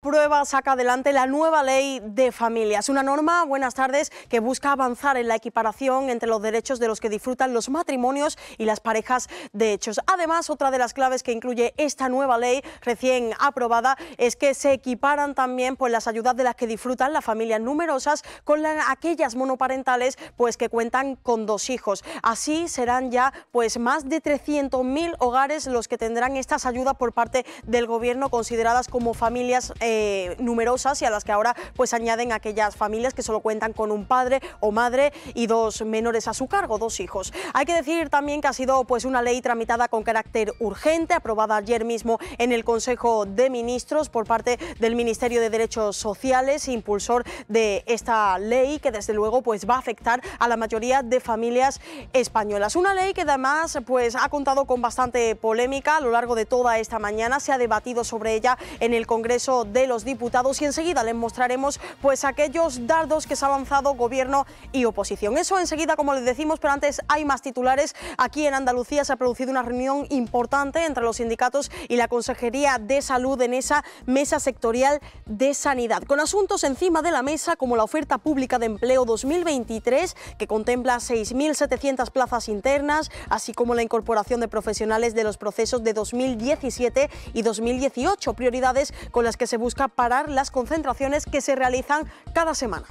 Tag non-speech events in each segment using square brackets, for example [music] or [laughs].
Prueba saca adelante la nueva ley de familias, una norma, buenas tardes, que busca avanzar en la equiparación entre los derechos de los que disfrutan los matrimonios y las parejas de hechos. Además, otra de las claves que incluye esta nueva ley recién aprobada es que se equiparan también pues, las ayudas de las que disfrutan las familias numerosas con aquellas monoparentales pues, que cuentan con dos hijos. Así serán ya pues, más de 300.000 hogares los que tendrán estas ayudas por parte del Gobierno consideradas como familias. Eh, eh, numerosas y a las que ahora pues añaden aquellas familias que solo cuentan con un padre o madre y dos menores a su cargo, dos hijos. Hay que decir también que ha sido pues una ley tramitada con carácter urgente, aprobada ayer mismo en el Consejo de Ministros por parte del Ministerio de Derechos Sociales, impulsor de esta ley que desde luego pues va a afectar a la mayoría de familias españolas. Una ley que además pues ha contado con bastante polémica a lo largo de toda esta mañana, se ha debatido sobre ella en el Congreso de de los Diputados y enseguida les mostraremos pues aquellos dardos que se ha avanzado gobierno y oposición. Eso enseguida, como les decimos, pero antes hay más titulares. Aquí en Andalucía se ha producido una reunión importante entre los sindicatos y la Consejería de Salud en esa mesa sectorial de sanidad, con asuntos encima de la mesa como la oferta pública de empleo 2023, que contempla 6.700 plazas internas, así como la incorporación de profesionales de los procesos de 2017 y 2018, prioridades con las que se busca busca parar las concentraciones que se realizan cada semana.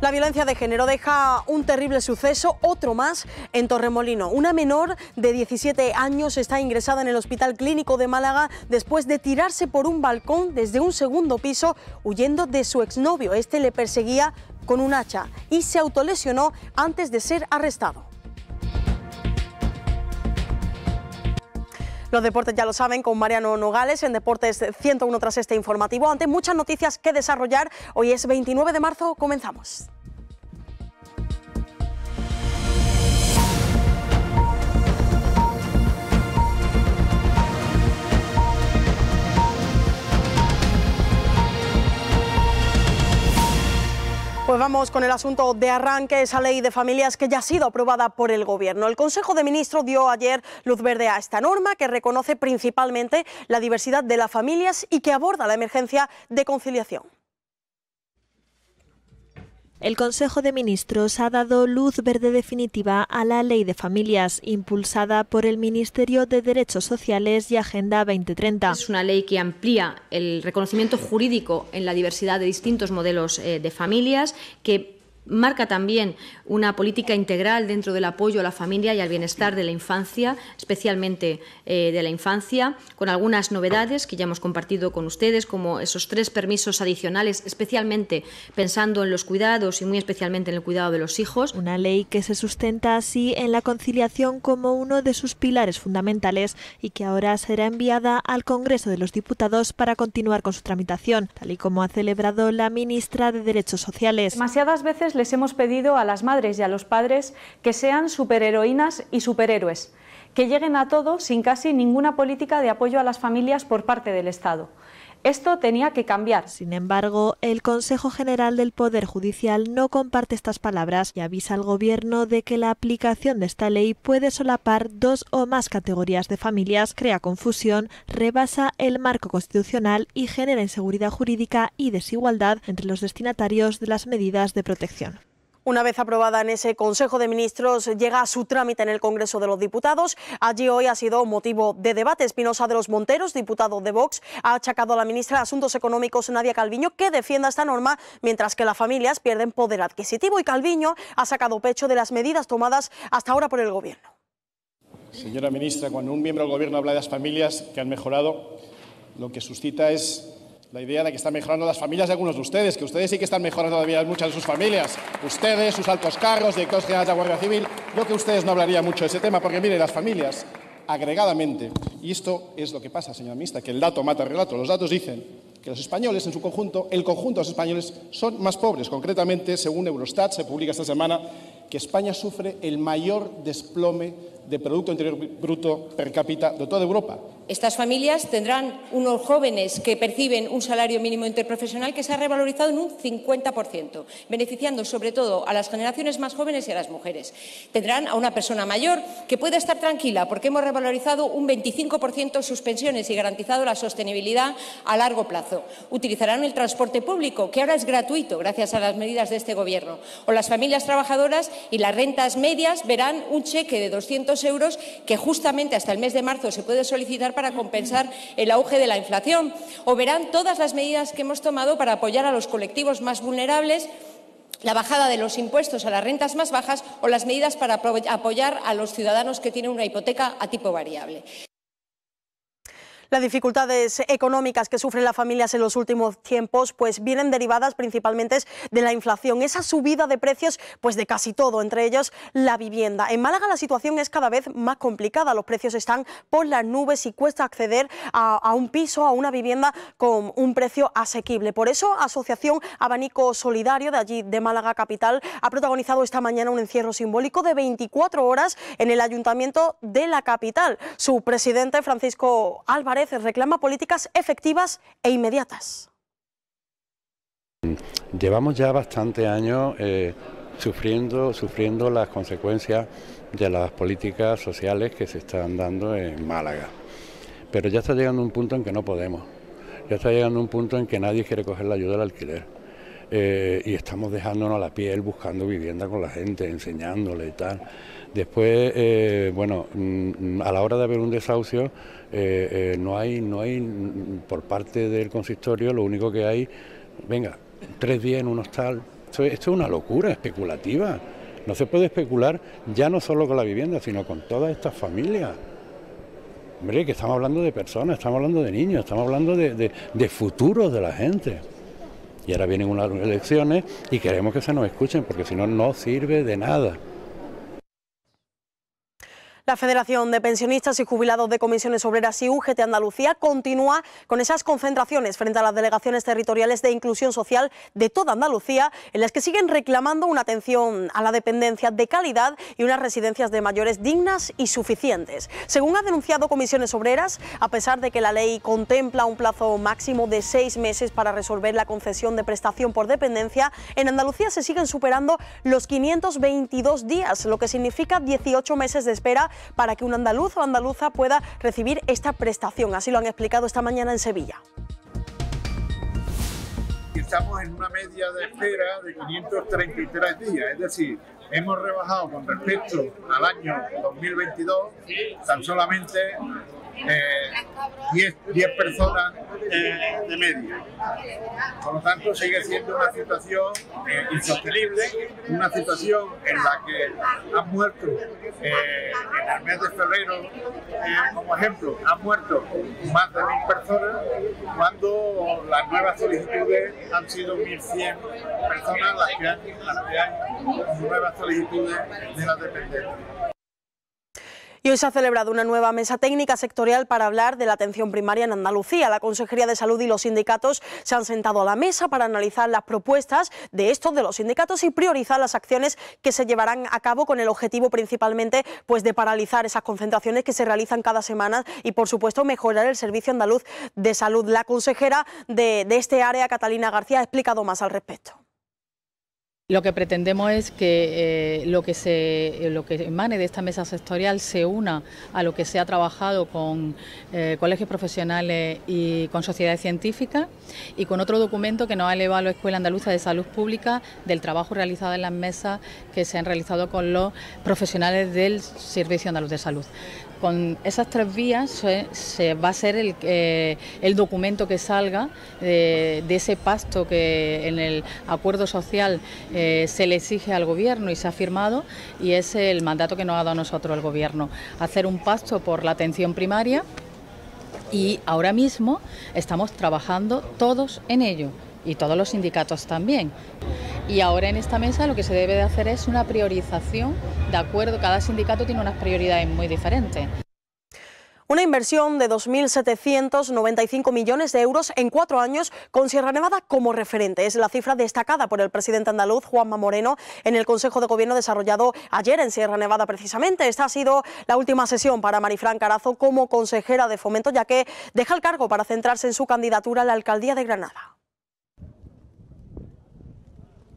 La violencia de género deja un terrible suceso, otro más, en Torremolino. Una menor de 17 años está ingresada en el Hospital Clínico de Málaga después de tirarse por un balcón desde un segundo piso huyendo de su exnovio. Este le perseguía con un hacha y se autolesionó antes de ser arrestado. Los deportes ya lo saben con Mariano Nogales en Deportes 101 tras este informativo. Ante muchas noticias que desarrollar, hoy es 29 de marzo, comenzamos. Pues vamos con el asunto de arranque, esa ley de familias que ya ha sido aprobada por el Gobierno. El Consejo de Ministros dio ayer luz verde a esta norma que reconoce principalmente la diversidad de las familias y que aborda la emergencia de conciliación. El Consejo de Ministros ha dado luz verde definitiva a la Ley de Familias, impulsada por el Ministerio de Derechos Sociales y Agenda 2030. Es una ley que amplía el reconocimiento jurídico en la diversidad de distintos modelos eh, de familias, que Marca también una política integral dentro del apoyo a la familia y al bienestar de la infancia, especialmente eh, de la infancia, con algunas novedades que ya hemos compartido con ustedes, como esos tres permisos adicionales, especialmente pensando en los cuidados y muy especialmente en el cuidado de los hijos. Una ley que se sustenta así en la conciliación como uno de sus pilares fundamentales y que ahora será enviada al Congreso de los Diputados para continuar con su tramitación, tal y como ha celebrado la ministra de Derechos Sociales. Demasiadas veces les hemos pedido a las madres y a los padres que sean superheroínas y superhéroes, que lleguen a todo sin casi ninguna política de apoyo a las familias por parte del Estado. Esto tenía que cambiar. Sin embargo, el Consejo General del Poder Judicial no comparte estas palabras y avisa al Gobierno de que la aplicación de esta ley puede solapar dos o más categorías de familias, crea confusión, rebasa el marco constitucional y genera inseguridad jurídica y desigualdad entre los destinatarios de las medidas de protección. Una vez aprobada en ese Consejo de Ministros, llega a su trámite en el Congreso de los Diputados. Allí hoy ha sido motivo de debate. Espinosa de los Monteros, diputado de Vox, ha achacado a la ministra de Asuntos Económicos, Nadia Calviño, que defienda esta norma mientras que las familias pierden poder adquisitivo. Y Calviño ha sacado pecho de las medidas tomadas hasta ahora por el Gobierno. Señora ministra, cuando un miembro del Gobierno habla de las familias que han mejorado, lo que suscita es la idea de que están mejorando las familias de algunos de ustedes, que ustedes sí que están mejorando todavía muchas de sus familias. Ustedes, sus altos carros, directores generales de la Guardia Civil, yo que ustedes no hablaría mucho de ese tema, porque miren, las familias, agregadamente, y esto es lo que pasa, señora ministra, que el dato mata el relato. Los datos dicen que los españoles, en su conjunto, el conjunto de los españoles son más pobres. Concretamente, según Eurostat, se publica esta semana, que España sufre el mayor desplome de Producto Interior Bruto per cápita de toda Europa. Estas familias tendrán unos jóvenes que perciben un salario mínimo interprofesional que se ha revalorizado en un 50%, beneficiando sobre todo a las generaciones más jóvenes y a las mujeres. Tendrán a una persona mayor que pueda estar tranquila porque hemos revalorizado un 25% sus pensiones y garantizado la sostenibilidad a largo plazo. Utilizarán el transporte público, que ahora es gratuito gracias a las medidas de este Gobierno. O las familias trabajadoras y las rentas medias verán un cheque de 200 euros que justamente hasta el mes de marzo se puede solicitar para compensar el auge de la inflación. O verán todas las medidas que hemos tomado para apoyar a los colectivos más vulnerables la bajada de los impuestos a las rentas más bajas o las medidas para apoyar a los ciudadanos que tienen una hipoteca a tipo variable. Las dificultades económicas que sufren las familias en los últimos tiempos pues vienen derivadas principalmente de la inflación, esa subida de precios pues de casi todo, entre ellos la vivienda. En Málaga la situación es cada vez más complicada, los precios están por las nubes y cuesta acceder a, a un piso, a una vivienda con un precio asequible. Por eso Asociación Abanico Solidario de allí de Málaga Capital ha protagonizado esta mañana un encierro simbólico de 24 horas en el Ayuntamiento de la capital. Su presidente Francisco Álvarez reclama políticas efectivas e inmediatas. Llevamos ya bastante años eh, sufriendo, sufriendo las consecuencias de las políticas sociales que se están dando en Málaga. Pero ya está llegando un punto en que no podemos. Ya está llegando un punto en que nadie quiere coger la ayuda del alquiler. Eh, y estamos dejándonos la piel buscando vivienda con la gente, enseñándole y tal. Después, eh, bueno, mm, a la hora de haber un desahucio, eh, no hay, no hay, mm, por parte del consistorio, lo único que hay, venga, tres días en un hostal. Esto, es una locura especulativa. No se puede especular ya no solo con la vivienda, sino con todas estas familias. Hombre, que estamos hablando de personas, estamos hablando de niños, estamos hablando de, de futuros de la gente. Y ahora vienen unas elecciones y queremos que se nos escuchen, porque si no, no sirve de nada. La Federación de Pensionistas y Jubilados de Comisiones Obreras y UGT e Andalucía continúa con esas concentraciones frente a las delegaciones territoriales de inclusión social de toda Andalucía, en las que siguen reclamando una atención a la dependencia de calidad y unas residencias de mayores dignas y suficientes. Según ha denunciado Comisiones Obreras, a pesar de que la ley contempla un plazo máximo de seis meses para resolver la concesión de prestación por dependencia, en Andalucía se siguen superando los 522 días, lo que significa 18 meses de espera para que un andaluz o andaluza pueda recibir esta prestación. Así lo han explicado esta mañana en Sevilla. Estamos en una media de espera de 533 días, es decir, hemos rebajado con respecto al año 2022 tan solamente 10, eh, personas eh, de media. Por lo tanto, sigue siendo una situación eh, insostenible, una situación en la que han muerto en el mes de febrero, como ejemplo, han muerto más de mil personas cuando las nuevas solicitudes han sido 1.100 personas las que han, las nuevas solicitudes de la dependencia. Y hoy se ha celebrado una nueva mesa técnica sectorial para hablar de la atención primaria en Andalucía. La Consejería de Salud y los sindicatos se han sentado a la mesa para analizar las propuestas de estos, de los sindicatos, y priorizar las acciones que se llevarán a cabo con el objetivo principalmente pues, de paralizar esas concentraciones que se realizan cada semana y, por supuesto, mejorar el servicio andaluz de salud. La consejera de este área, Catalina García, ha explicado más al respecto. Lo que pretendemos es que eh, lo, que se, eh, lo que emane de esta mesa sectorial se una a lo que se ha trabajado con eh, colegios profesionales y con sociedades científicas y con otro documento que nos ha elevado la Escuela Andaluza de Salud Pública del trabajo realizado en las mesas que se han realizado con los profesionales del Servicio Andaluz de Salud. Con esas tres vías se, va a ser eh, el, documento que salga eh, de, ese pacto que en el acuerdo social eh, se le exige al gobierno y se ha firmado y es el mandato que nos ha dado a nosotros el gobierno. Hacer un pacto por la atención primaria y ahora mismo estamos trabajando todos en ello y todos los sindicatos también. Y ahora en esta mesa lo que se debe de hacer es una priorización, de acuerdo, cada sindicato tiene unas prioridades muy diferentes. Una inversión de 2.795 millones de euros en cuatro años con Sierra Nevada como referente. Es la cifra destacada por el presidente andaluz Juanma Moreno en el Consejo de Gobierno desarrollado ayer en Sierra Nevada precisamente. Esta ha sido la última sesión para Marifran Carazo como consejera de fomento ya que deja el cargo para centrarse en su candidatura a la alcaldía de Granada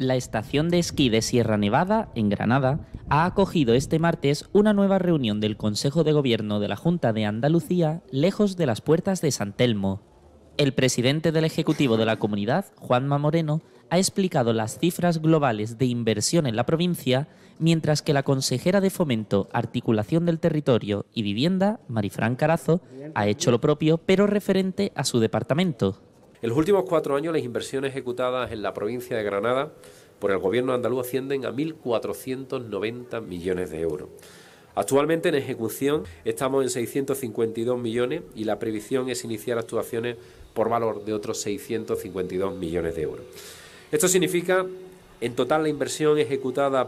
la estación de esquí de Sierra Nevada, en Granada, ha acogido este martes una nueva reunión del Consejo de Gobierno de la Junta de Andalucía lejos de las puertas de San Telmo. El presidente del Ejecutivo de la comunidad, Juanma Moreno, ha explicado las cifras globales de inversión en la provincia, mientras que la consejera de Fomento, Articulación del Territorio y Vivienda, Marifran Carazo, ha hecho lo propio, pero referente a su departamento. En los últimos cuatro años, las inversiones ejecutadas en la provincia de Granada por el gobierno andaluz ascienden a 1.490 millones de euros. Actualmente en ejecución estamos en 652 millones y la previsión es iniciar actuaciones por valor de otros 652 millones de euros. Esto significa en total la inversión ejecutada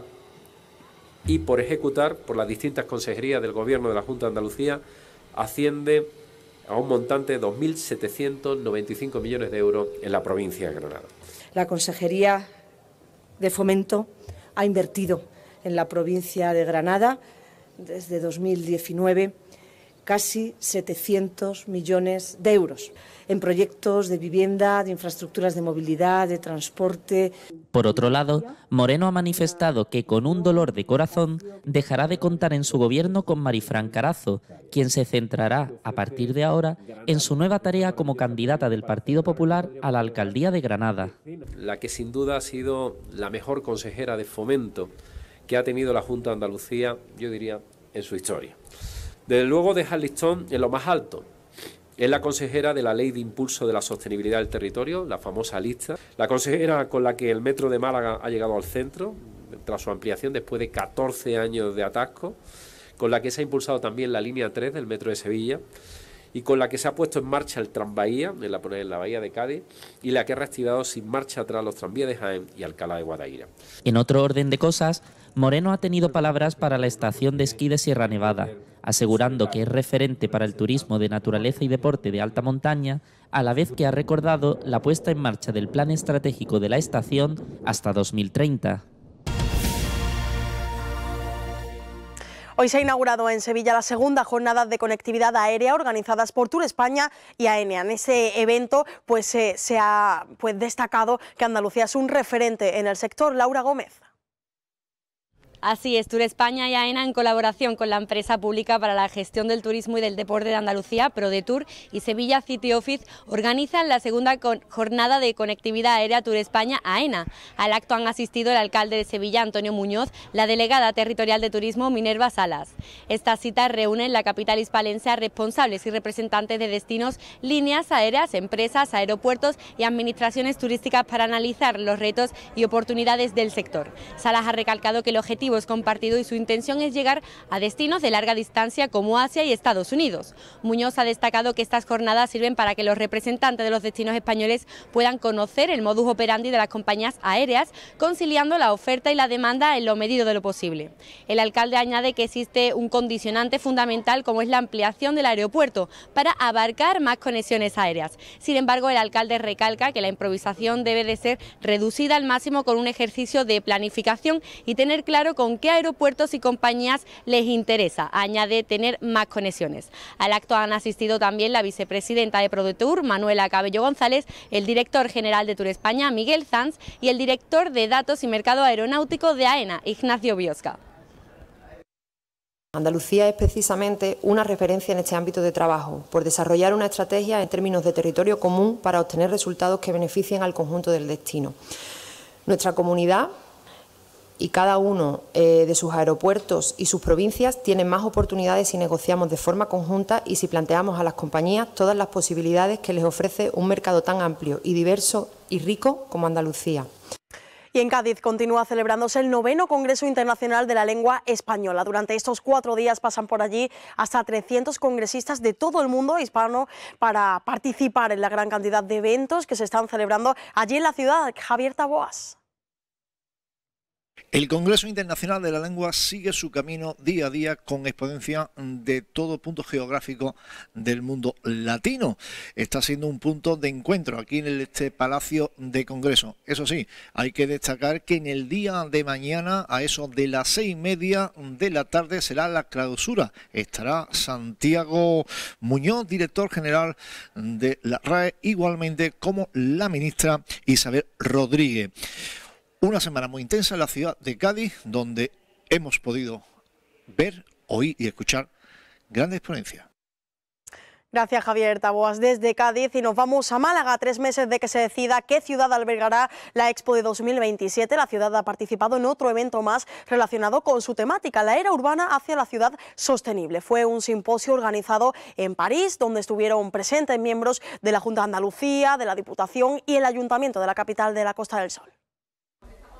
y por ejecutar por las distintas consejerías del Gobierno de la Junta de Andalucía asciende a un montante de 2.795 millones de euros en la provincia de Granada. La Consejería de Fomento ha invertido en la provincia de Granada desde 2019 casi 700 millones de euros en proyectos de vivienda, de infraestructuras de movilidad, de transporte. Por otro lado, Moreno ha manifestado que con un dolor de corazón dejará de contar en su gobierno con Marifran Carazo, quien se centrará a partir de ahora en su nueva tarea como candidata del Partido Popular a la alcaldía de Granada. La que sin duda ha sido la mejor consejera de fomento que ha tenido la Junta de Andalucía, yo diría, en su historia. Desde luego deja listón en lo más alto, es la consejera de la Ley de Impulso de la Sostenibilidad del Territorio, la famosa lista. La consejera con la que el Metro de Málaga ha llegado al centro, tras su ampliación después de 14 años de atasco, con la que se ha impulsado también la línea 3 del Metro de Sevilla y con la que se ha puesto en marcha el tranvía en la, en la bahía de Cádiz y la que ha reactivado sin marcha atrás los tranvías de Jaén y Alcalá de Guadaira. En otro orden de cosas, Moreno ha tenido palabras para la estación de esquí de Sierra Nevada asegurando que es referente para el turismo de naturaleza y deporte de alta montaña, a la vez que ha recordado la puesta en marcha del plan estratégico de la estación hasta 2030. Hoy se ha inaugurado en Sevilla la segunda jornada de conectividad aérea organizadas por Tour España y AENEA. En ese evento pues, eh, se ha pues, destacado que Andalucía es un referente en el sector. Laura Gómez. Así es, Tour España y AENA en colaboración con la empresa pública para la gestión del turismo y del deporte de Andalucía, ProDetour y Sevilla City Office organizan la segunda jornada de conectividad aérea Tour España AENA. Al acto han asistido el alcalde de Sevilla, Antonio Muñoz, la delegada territorial de turismo, Minerva Salas. Esta cita reúne en la capital hispalense a responsables y representantes de destinos, líneas aéreas, empresas, aeropuertos y administraciones turísticas para analizar los retos y oportunidades del sector. Salas ha recalcado que el objetivo es compartido y su intención es llegar a destinos de larga distancia como Asia y Estados Unidos. Muñoz ha destacado que estas jornadas sirven para que los representantes de los destinos españoles puedan conocer el modus operandi de las compañías aéreas, conciliando la oferta y la demanda en lo medido de lo posible. El alcalde añade que existe un condicionante fundamental como es la ampliación del aeropuerto para abarcar más conexiones aéreas. Sin embargo, el alcalde recalca que la improvisación debe de ser reducida al máximo con un ejercicio de planificación y tener claro con qué aeropuertos y compañías les interesa. Añade tener más conexiones. Al acto han asistido también la vicepresidenta de ProDetour, Manuela Cabello González, el director general de Tour España, Miguel Zanz, y el director de Datos y Mercado Aeronáutico de AENA, Ignacio Biosca. Andalucía es precisamente una referencia en este ámbito de trabajo, por desarrollar una estrategia en términos de territorio común para obtener resultados que beneficien al conjunto del destino. Nuestra comunidad y cada uno eh, de sus aeropuertos y sus provincias tiene más oportunidades si negociamos de forma conjunta y si planteamos a las compañías todas las posibilidades que les ofrece un mercado tan amplio y diverso y rico como Andalucía. Y en Cádiz continúa celebrándose el noveno Congreso Internacional de la Lengua Española. Durante estos cuatro días pasan por allí hasta 300 congresistas de todo el mundo hispano para participar en la gran cantidad de eventos que se están celebrando allí en la ciudad. Javier Taboas. El Congreso Internacional de la Lengua sigue su camino día a día con exponencia de todo punto geográfico del mundo latino. Está siendo un punto de encuentro aquí en este Palacio de Congreso. Eso sí, hay que destacar que en el día de mañana, a eso de las seis y media de la tarde, será la clausura. Estará Santiago Muñoz, director general de la RAE, igualmente como la ministra Isabel Rodríguez una semana muy intensa en la ciudad de Cádiz, donde hemos podido ver, oír y escuchar grandes ponencias. Gracias Javier Taboas desde Cádiz y nos vamos a Málaga, tres meses de que se decida qué ciudad albergará la Expo de 2027. La ciudad ha participado en otro evento más relacionado con su temática, la era urbana hacia la ciudad sostenible. Fue un simposio organizado en París, donde estuvieron presentes miembros de la Junta de Andalucía, de la Diputación y el Ayuntamiento de la capital de la Costa del Sol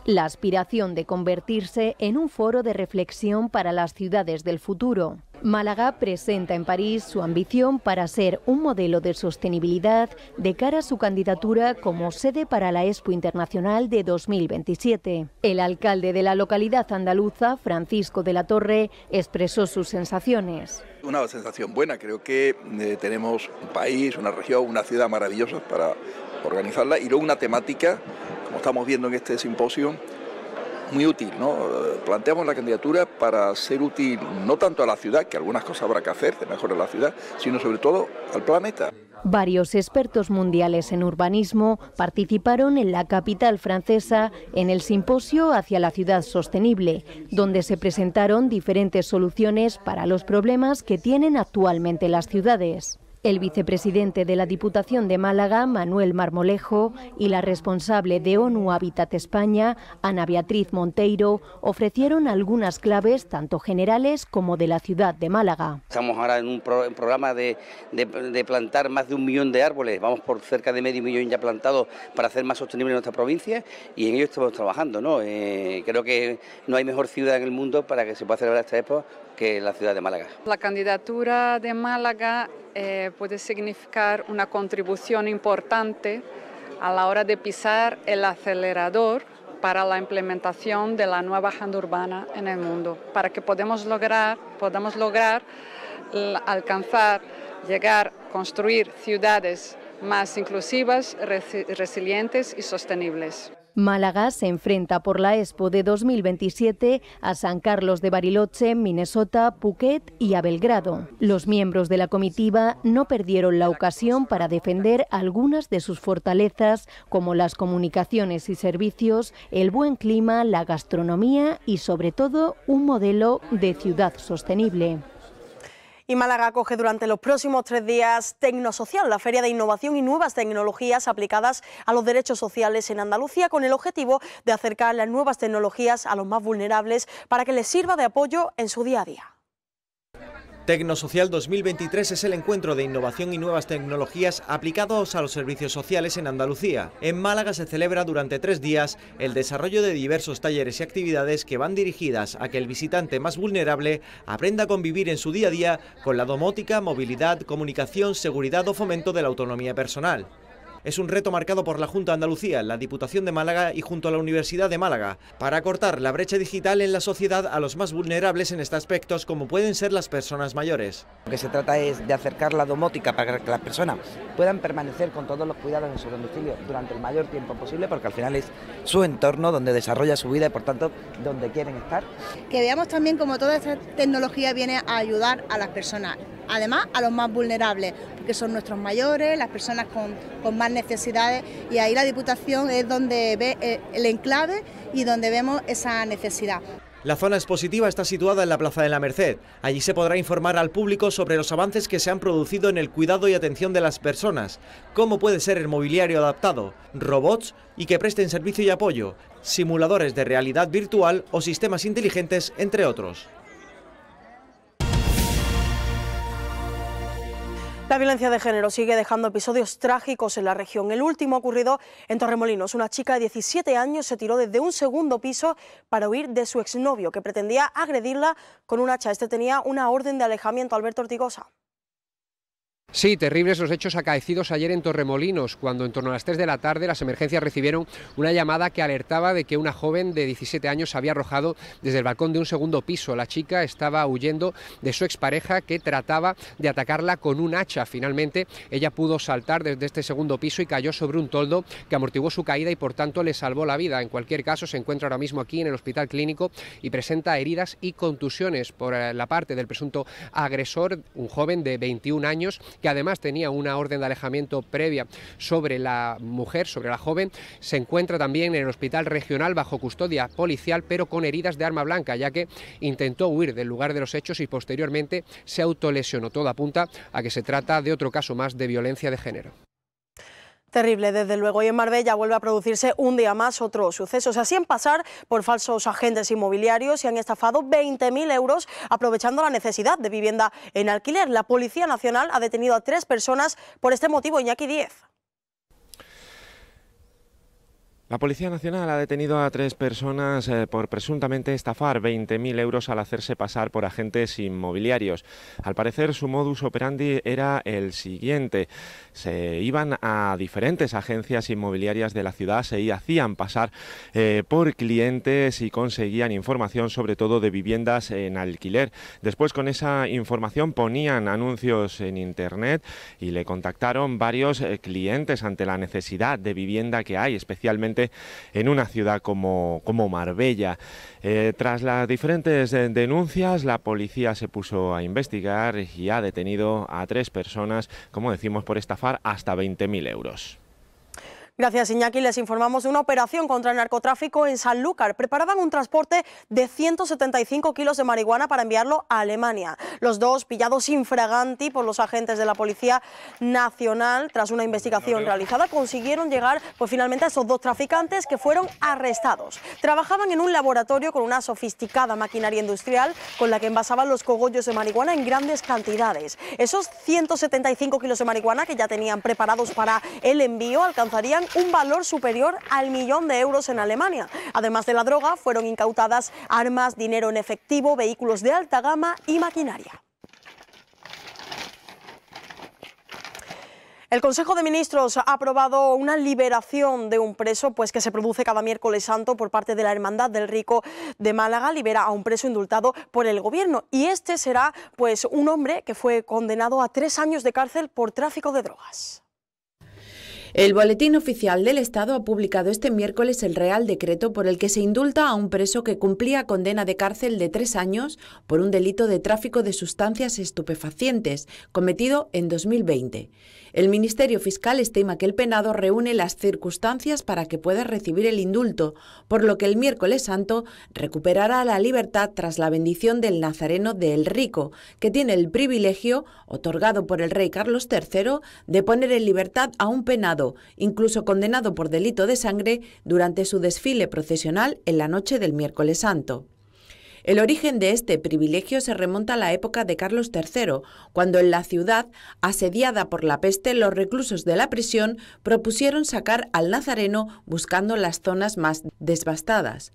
la aspiración de convertirse en un foro de reflexión para las ciudades del futuro. Málaga presenta en París su ambición para ser un modelo de sostenibilidad de cara a su candidatura como sede para la Expo Internacional de 2027. El alcalde de la localidad andaluza, Francisco de la Torre, expresó sus sensaciones. Una sensación buena, creo que eh, tenemos un país, una región, una ciudad maravillosa para organizarla y luego una temática, como estamos viendo en este simposio, muy útil, ¿no? Planteamos la candidatura para ser útil no tanto a la ciudad, que algunas cosas habrá que hacer de en la ciudad, sino sobre todo al planeta. Varios expertos mundiales en urbanismo participaron en la capital francesa en el simposio hacia la ciudad sostenible, donde se presentaron diferentes soluciones para los problemas que tienen actualmente las ciudades. El vicepresidente de la Diputación de Málaga, Manuel Marmolejo, y la responsable de ONU Habitat España, Ana Beatriz Monteiro, ofrecieron algunas claves tanto generales como de la ciudad de Málaga. Estamos ahora en un programa de, plantar más de un millón de árboles, vamos por cerca de medio millón ya plantados para hacer más sostenible nuestra provincia y en ello estamos trabajando. ¿no? Eh, creo que no hay mejor ciudad en el mundo para que se pueda celebrar esta época la ciudad de Málaga. La candidatura de Málaga eh, puede significar una contribución importante a la hora de pisar el acelerador para la implementación de la nueva agenda urbana en el mundo, para que lograr, podamos lograr alcanzar, llegar, construir ciudades más inclusivas, resilientes y sostenibles. Málaga se enfrenta por la Expo de 2027 a San Carlos de Bariloche, Minnesota, Phuket y a Belgrado. Los miembros de la comitiva no perdieron la ocasión para defender algunas de sus fortalezas como las comunicaciones y servicios, el buen clima, la gastronomía y sobre todo un modelo de ciudad sostenible. Y Málaga acoge durante los próximos tres días Tecnosocial, la Feria de Innovación y Nuevas Tecnologías aplicadas a los derechos sociales en Andalucía, con el objetivo de acercar las nuevas tecnologías a los más vulnerables para que les sirva de apoyo en su día a día. Tecnosocial 2023 es el encuentro de innovación y nuevas tecnologías aplicados a los servicios sociales en Andalucía. En Málaga se celebra durante tres días el desarrollo de diversos talleres y actividades que van dirigidas a que el visitante más vulnerable aprenda a convivir en su día a día con la domótica, movilidad, comunicación, seguridad o fomento de la autonomía personal es un reto marcado por la Junta de Andalucía, la Diputación de Málaga y junto a la Universidad de Málaga, para acortar la brecha digital en la sociedad a los más vulnerables en este aspectos, como pueden ser las personas mayores. Lo que se trata es de acercar la domótica para que las personas puedan permanecer con todos los cuidados en su domicilio durante el mayor tiempo posible, porque al final es su entorno donde desarrolla su vida y por tanto donde quieren estar. Que veamos también cómo toda esta tecnología viene a ayudar a las personas además a los más vulnerables, que son nuestros mayores, las personas con, más necesidades, y ahí la Diputación es donde ve eh, el enclave y donde vemos esa necesidad. La zona expositiva está situada en la Plaza de la Merced. Allí se podrá informar al público sobre los avances que se han producido en el cuidado y atención de las personas, cómo puede ser el mobiliario adaptado, robots y que presten servicio y apoyo, simuladores de realidad virtual o sistemas inteligentes, entre otros. La violencia de género sigue dejando episodios trágicos en la región. El último ocurrido en Torremolinos. Una chica de 17 años se tiró desde un segundo piso para huir de su exnovio, que pretendía agredirla con un hacha. Este tenía una orden de alejamiento, Alberto Ortigosa. Sí, terribles los hechos acaecidos ayer en Torremolinos, cuando en torno a las 3 de la tarde las emergencias recibieron una llamada que alertaba de que una joven de 17 años se había arrojado desde el balcón de un segundo piso. La chica estaba huyendo de su expareja que trataba de atacarla con un hacha. Finalmente ella pudo saltar desde este segundo piso y cayó sobre un toldo que amortiguó su caída y por tanto le salvó la vida. En cualquier caso se encuentra ahora mismo aquí en el hospital clínico y presenta heridas y contusiones por eh, la parte del presunto agresor, un joven de 21 años que además tenía una orden de alejamiento previa sobre la mujer, sobre la joven, se encuentra también en el hospital regional bajo custodia policial, pero con heridas de arma blanca, ya que intentó huir del lugar de los hechos y posteriormente se autolesionó. Todo apunta a que se trata de otro caso más de violencia de género. Terrible, desde luego. Y en Marbella vuelve a producirse un día más otro suceso. así sin pasar por falsos agentes inmobiliarios y han estafado 20.000 euros aprovechando la necesidad de vivienda en alquiler. La Policía Nacional ha detenido a tres personas por este motivo, aquí 10. La Policía Nacional ha detenido a tres personas eh, por presuntamente estafar 20.000 euros al hacerse pasar por agentes inmobiliarios. Al parecer su modus operandi era el siguiente. Se iban a diferentes agencias inmobiliarias de la ciudad, se hacían pasar eh, por clientes y conseguían información sobre todo de viviendas en alquiler. Después con esa información ponían anuncios en Internet y le contactaron varios eh, clientes ante la necesidad de vivienda que hay, especialmente en una ciudad como, Marbella. Eh, tras las diferentes eh, denuncias, la policía se puso a investigar y ha detenido a tres personas, como decimos, por estafar hasta 20.000 euros. Gracias, Iñaki. Les informamos de una operación contra el narcotráfico en Sanlúcar. Preparaban un transporte de 175 kilos de marihuana para enviarlo a Alemania. Los dos pillados infraganti por los agentes de la Policía Nacional, tras una investigación realizada, consiguieron llegar pues, finalmente a esos dos traficantes que fueron arrestados. Trabajaban en un laboratorio con una sofisticada maquinaria industrial con la que envasaban los cogollos de marihuana en grandes cantidades. Esos 175 kilos de marihuana que ya tenían preparados para el envío alcanzarían un valor superior al millón de euros en Alemania. Además de la droga, fueron incautadas armas, dinero en efectivo, vehículos de alta gama y maquinaria. El Consejo de Ministros ha aprobado una liberación de un preso, pues que se produce cada miércoles santo por parte de la Hermandad del Rico de Málaga, libera a un preso indultado por el gobierno y este será pues un hombre que fue condenado a tres años de cárcel por tráfico de drogas. El Boletín Oficial del Estado ha publicado este miércoles el Real Decreto por el que se indulta a un preso que cumplía condena de cárcel de tres años por un delito de tráfico de sustancias estupefacientes cometido en 2020. El Ministerio Fiscal estima que el penado reúne las circunstancias para que pueda recibir el indulto, por lo que el miércoles santo recuperará la libertad tras la bendición del Nazareno de El Rico, que tiene el privilegio, otorgado por el rey Carlos III, de poner en libertad a un penado, incluso condenado por delito de sangre, durante su desfile procesional en la noche del miércoles santo. El origen de este privilegio se remonta a la época de Carlos III, cuando en la ciudad, asediada por la peste, los reclusos de la prisión propusieron sacar al nazareno buscando las zonas más devastadas.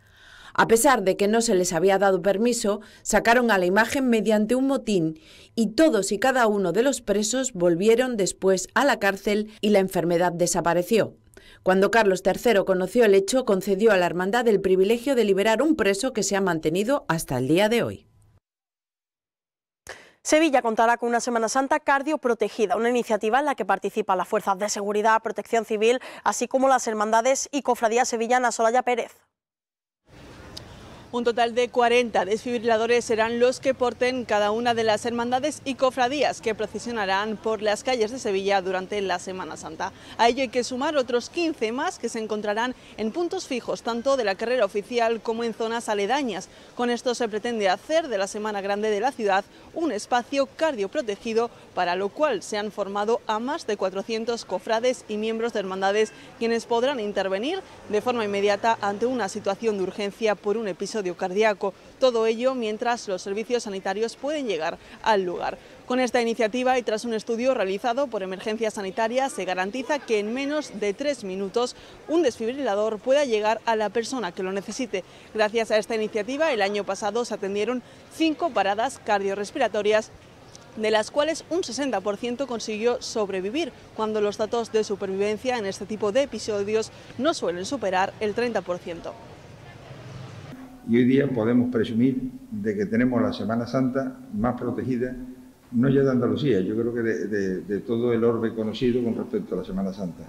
A pesar de que no se les había dado permiso, sacaron a la imagen mediante un motín y todos y cada uno de los presos volvieron después a la cárcel y la enfermedad desapareció. Cuando Carlos III conoció el hecho, concedió a la hermandad el privilegio de liberar un preso que se ha mantenido hasta el día de hoy. Sevilla contará con una Semana Santa cardioprotegida, una iniciativa en la que participan las fuerzas de seguridad, protección civil, así como las hermandades y cofradías sevillanas. Solaya Pérez. Un total de 40 desfibriladores serán los que porten cada una de las hermandades y cofradías que procesionarán por las calles de Sevilla durante la Semana Santa. A ello hay que sumar otros 15 más que se encontrarán en puntos fijos, tanto de la carrera oficial como en zonas aledañas. Con esto se pretende hacer de la Semana Grande de la ciudad un espacio cardioprotegido, para lo cual se han formado a más de 400 cofrades y miembros de hermandades, quienes podrán intervenir de forma inmediata ante una situación de urgencia por un episodio cardíaco. Todo ello mientras los servicios sanitarios pueden llegar al lugar. Con esta iniciativa y tras un estudio realizado por Emergencia Sanitaria, se garantiza que en menos de tres minutos un desfibrilador pueda llegar a la persona que lo necesite. Gracias a esta iniciativa, el año pasado se atendieron cinco paradas cardiorrespiratorias de las cuales un 60% consiguió sobrevivir, cuando los datos de supervivencia en este tipo de episodios no suelen superar el 30% y hoy día podemos presumir de que tenemos la Semana Santa más protegida, no ya de Andalucía, yo creo que de, todo el orbe conocido con respecto a la Semana Santa.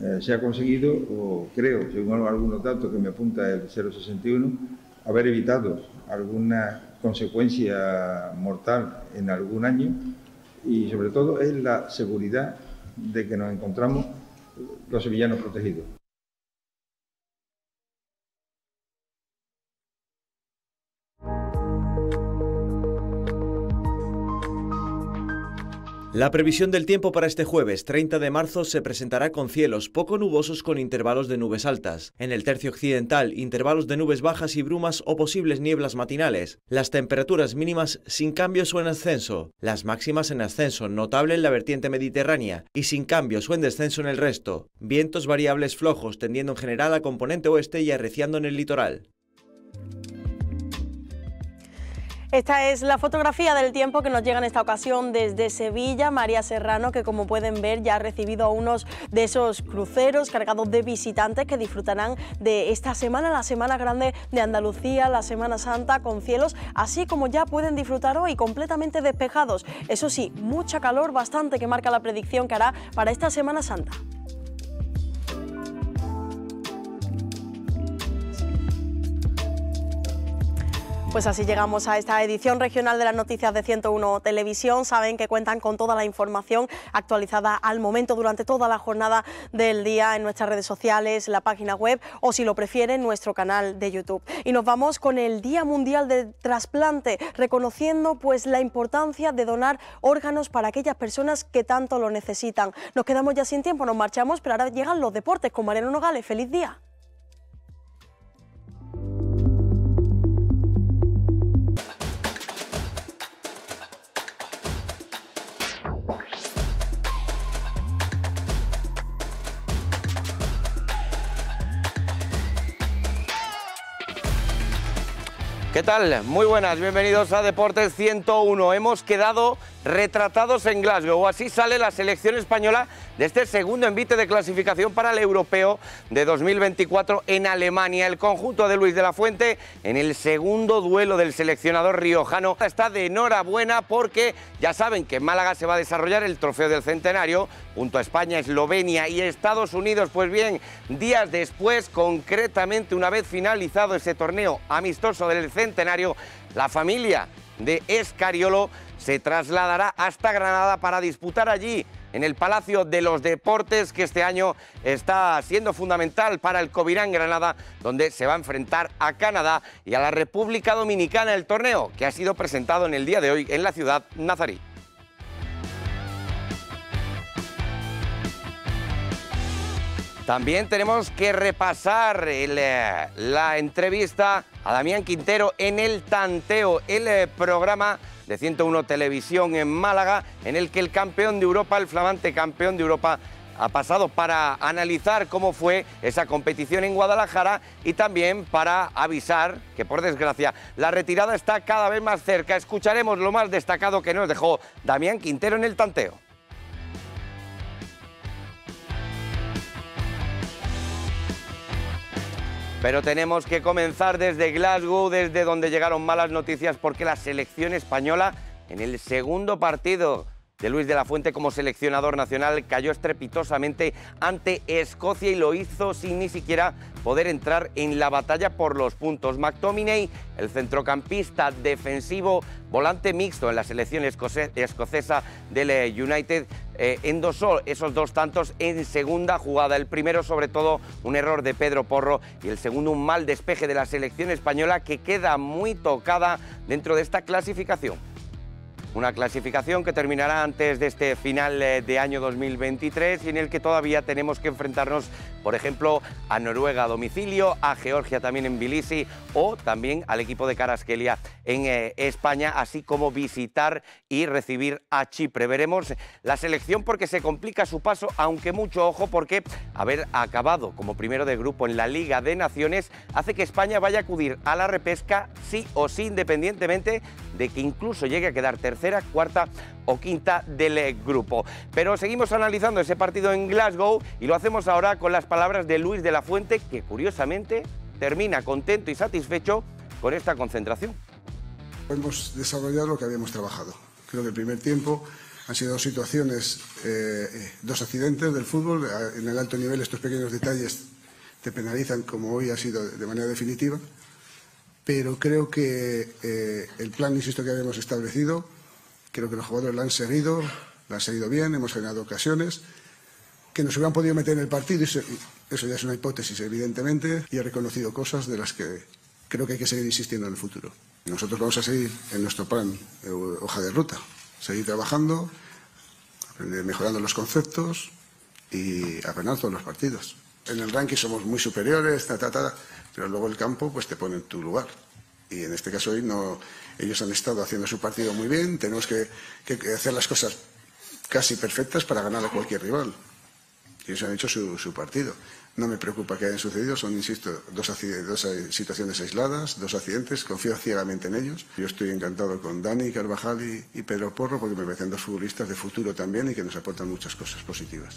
Eh, se ha conseguido, o creo, según algunos datos que me apunta el 061, haber evitado alguna consecuencia mortal en algún año y sobre todo es la seguridad de que nos encontramos los sevillanos protegidos. La previsión del tiempo para este jueves 30 de marzo se presentará con cielos poco nubosos con intervalos de nubes altas. En el tercio occidental, intervalos de nubes bajas y brumas o posibles nieblas matinales. Las temperaturas mínimas sin cambios o en ascenso. Las máximas en ascenso, notable en la vertiente mediterránea, y sin cambios o en descenso en el resto. Vientos variables flojos, tendiendo en general a componente oeste y arreciando en el litoral. Esta es la fotografía del tiempo que nos llega en esta ocasión desde Sevilla. María Serrano, que como pueden ver ya ha recibido a unos de esos cruceros cargados de visitantes que disfrutarán de esta semana, la Semana Grande de Andalucía, la Semana Santa con cielos, así como ya pueden disfrutar hoy completamente despejados. Eso sí, mucha calor, bastante que marca la predicción que hará para esta Semana Santa. Pues así llegamos a esta edición regional de las noticias de 101 Televisión. Saben que cuentan con toda la información actualizada al momento durante toda la jornada del día en nuestras redes sociales, la página web o si lo prefieren nuestro canal de YouTube. Y nos vamos con el Día Mundial del Trasplante, reconociendo pues la importancia de donar órganos para aquellas personas que tanto lo necesitan. Nos quedamos ya sin tiempo, nos marchamos, pero ahora llegan los deportes con Mariano Nogales. ¡Feliz día! ¿Qué tal? Muy buenas, bienvenidos a Deportes 101. Hemos quedado retratados en Glasgow. Así sale la selección española de este segundo envite de clasificación para el europeo de 2024 en Alemania. El conjunto de Luis de la Fuente en el segundo duelo del seleccionador riojano está de enhorabuena porque ya saben que en Málaga se va a desarrollar el Trofeo del Centenario junto a España, Eslovenia y Estados Unidos. Pues bien, días después, concretamente una vez finalizado ese torneo amistoso del Centenario, la familia de Escariolo se trasladará hasta Granada para disputar allí en el Palacio de los Deportes, que este año está siendo fundamental para el Covirán Granada, donde se va a enfrentar a Canadá y a la República Dominicana el torneo, que ha sido presentado en el día de hoy en la ciudad nazarí. También tenemos que repasar eh, la entrevista a Damián Quintero en el tanteo, el eh, programa de 101 Televisión en Málaga, en el que el campeón de Europa, el flamante campeón de Europa, ha pasado para analizar cómo fue esa competición en Guadalajara y también para avisar que, por desgracia, la retirada está cada vez más cerca. Escucharemos lo más destacado que nos dejó Damián Quintero en el tanteo. Pero tenemos que comenzar desde Glasgow, desde donde llegaron malas noticias porque la selección española en el segundo partido de Luis de la Fuente como seleccionador nacional cayó estrepitosamente ante Escocia y lo hizo sin ni siquiera poder entrar en la batalla por los puntos. McTominay, el centrocampista defensivo, volante mixto en la selección escocesa del eh, United, eh, endosó esos dos tantos en segunda jugada. El primero, sobre todo, un error de Pedro Porro y el segundo, un mal despeje de la selección española que queda muy tocada dentro de esta clasificación. Una clasificación que terminará antes de este final eh, de año 2023 y en el que todavía tenemos que enfrentarnos, por ejemplo, a Noruega a domicilio, a Georgia también en Bilisi... o también al equipo de Caraskelia en eh, España, así como visitar y recibir a Chipre. Veremos la selección porque se complica su paso, aunque mucho ojo porque haber acabado como primero de grupo en la Liga de Naciones hace que España vaya a acudir a la repesca sí o sí, independientemente de que incluso llegue a quedar tercero tercera, cuarta o quinta del grupo. Pero seguimos analizando ese partido en Glasgow y lo hacemos ahora con las palabras de Luis de la Fuente, que curiosamente termina contento y satisfecho con esta concentración. Hemos desarrollado lo que habíamos trabajado. Creo que el primer tiempo han sido dos situaciones, eh, dos accidentes del fútbol. En el alto nivel estos pequeños detalles te penalizan como hoy ha sido de manera definitiva. Pero creo que eh, el plan, insisto, que habíamos establecido Creo que los jugadores la han seguido, la han seguido bien, hemos generado ocasiones. Que nos hubieran podido meter en el partido, eso ya es una hipótesis, evidentemente, y he reconocido cosas de las que creo que hay que seguir insistiendo en el futuro. Nosotros vamos a seguir en nuestro plan, eh, hoja de ruta, seguir trabajando, mejorando los conceptos y aprendiendo los partidos. En el ranking somos muy superiores, ta, ta, pero luego el campo pues te pone en tu lugar y en este caso hoy ellos han estado haciendo su partido muy bien, tenemos que, hacer las cosas casi perfectas para ganar a cualquier rival. ellos han hecho su, partido. No me preocupa que hayan sucedido, son, insisto, dos, eh, situaciones aisladas, dos accidentes, confío ciegamente en ellos. Yo estoy encantado con Dani Carvajal y Pedro Porro porque me parecen dos futbolistas de futuro también y que nos aportan muchas cosas positivas.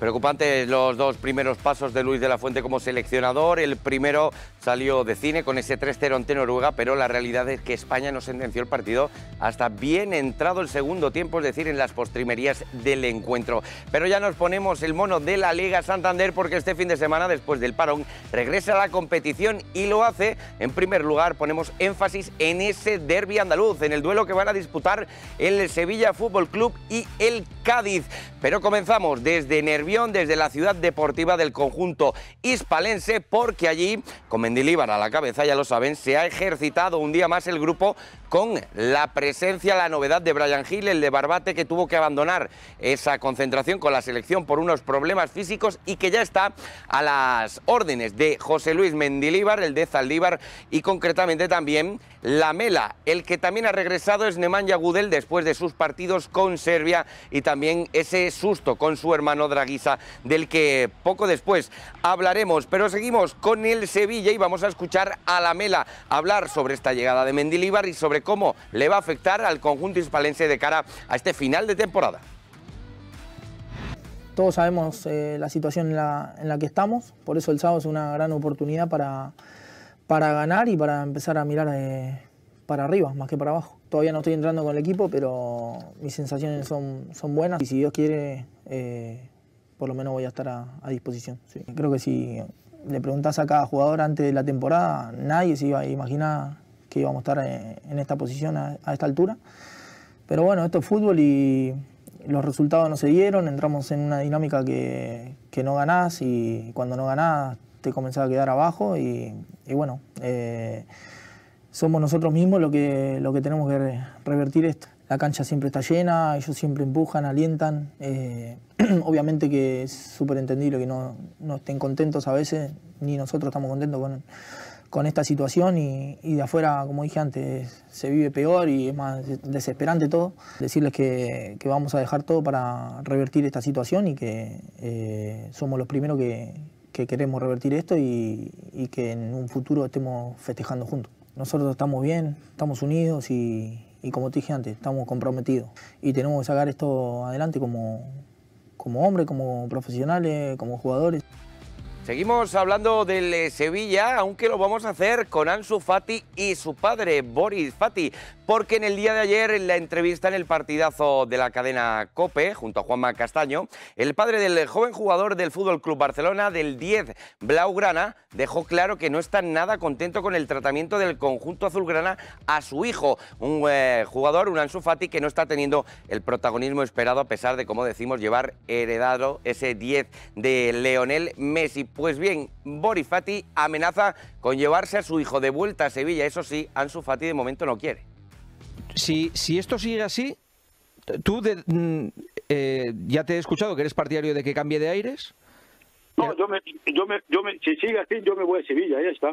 ...preocupante los dos primeros pasos de Luis de la Fuente como seleccionador. El primero salió de cine con ese 3-0 ante Noruega, pero la realidad es que España no sentenció el partido hasta bien entrado el segundo tiempo, es decir, en las postrimerías del encuentro. Pero ya nos ponemos el mono de la Liga Santander porque este fin de semana, después del parón, regresa a la competición y lo hace. En primer lugar, ponemos énfasis en ese derby andaluz, en el duelo que van a disputar el Sevilla Fútbol Club y el Cádiz. Pero comenzamos desde Nervia desde la ciudad deportiva del conjunto hispalense porque allí, con Mendilíbar a la cabeza, ya lo saben, se ha ejercitado un día más el grupo con la presencia, la novedad de Brian Gil, el de Barbate que tuvo que abandonar esa concentración con la selección por unos problemas físicos y que ya está a las órdenes de José Luis Mendilíbar, el de Zaldívar y concretamente también la mela. El que también ha regresado es Nemanja Gudel después de sus partidos con Serbia y también ese susto con su hermano Draguiza, del que poco después hablaremos. Pero seguimos con el Sevilla y vamos a escuchar a la mela hablar sobre esta llegada de Mendilibar y sobre cómo le va a afectar al conjunto hispalense de cara a este final de temporada. Todos sabemos eh, la situación la, en la que estamos, por eso el sábado es una gran oportunidad para para ganar y para empezar a mirar eh, para arriba, más que para abajo. Todavía no estoy entrando con el equipo, pero mis sensaciones son, buenas y si Dios quiere, eh, por lo menos voy a estar a, disposición. Creo que si le preguntás a cada jugador antes de la temporada, nadie se iba a imaginar que íbamos a estar eh, en, esta posición a, esta altura. Pero bueno, esto es fútbol y los resultados no se dieron, entramos en una dinámica que, no ganás y cuando no ganás te comenzás a quedar abajo y y bueno, eh, somos nosotros mismos lo que, lo que tenemos que revertir esto. La cancha siempre está llena, ellos siempre empujan, alientan. Eh, [clears throat] obviamente que es súper entendible que no, estén contentos a veces, ni nosotros estamos contentos con, esta situación y, de afuera, como dije antes, se vive peor y es más desesperante todo. Decirles que, vamos a dejar todo para revertir esta situación y que eh, somos los primeros que, que queremos revertir esto y, que en un futuro estemos festejando juntos. Nosotros estamos bien, estamos unidos y, como te dije antes, estamos comprometidos y tenemos que sacar esto adelante como, como hombres, como profesionales, como jugadores. Seguimos hablando del eh, Sevilla, aunque lo vamos a hacer con Ansu Fati y su padre, Boris Fati, porque en el día de ayer, en la entrevista en el partidazo de la cadena COPE, junto a Juanma Castaño, el padre del joven jugador del Fútbol Club Barcelona, del 10 Blaugrana, dejó claro que no está nada contento con el tratamiento del conjunto azulgrana a su hijo, un eh, jugador, un Ansu Fati, que no está teniendo el protagonismo esperado, a pesar de, como decimos, llevar heredado ese 10 de Leonel Messi pues bien, Boris Fati amenaza con llevarse a su hijo de vuelta a Sevilla. Eso sí, Ansu Fati de momento no quiere. Si, si esto sigue así, tú de, mm, eh, ya te he escuchado que eres partidario de que cambie de aires. No, yo me, yo me, si sigue así, yo me voy a Sevilla, ya está.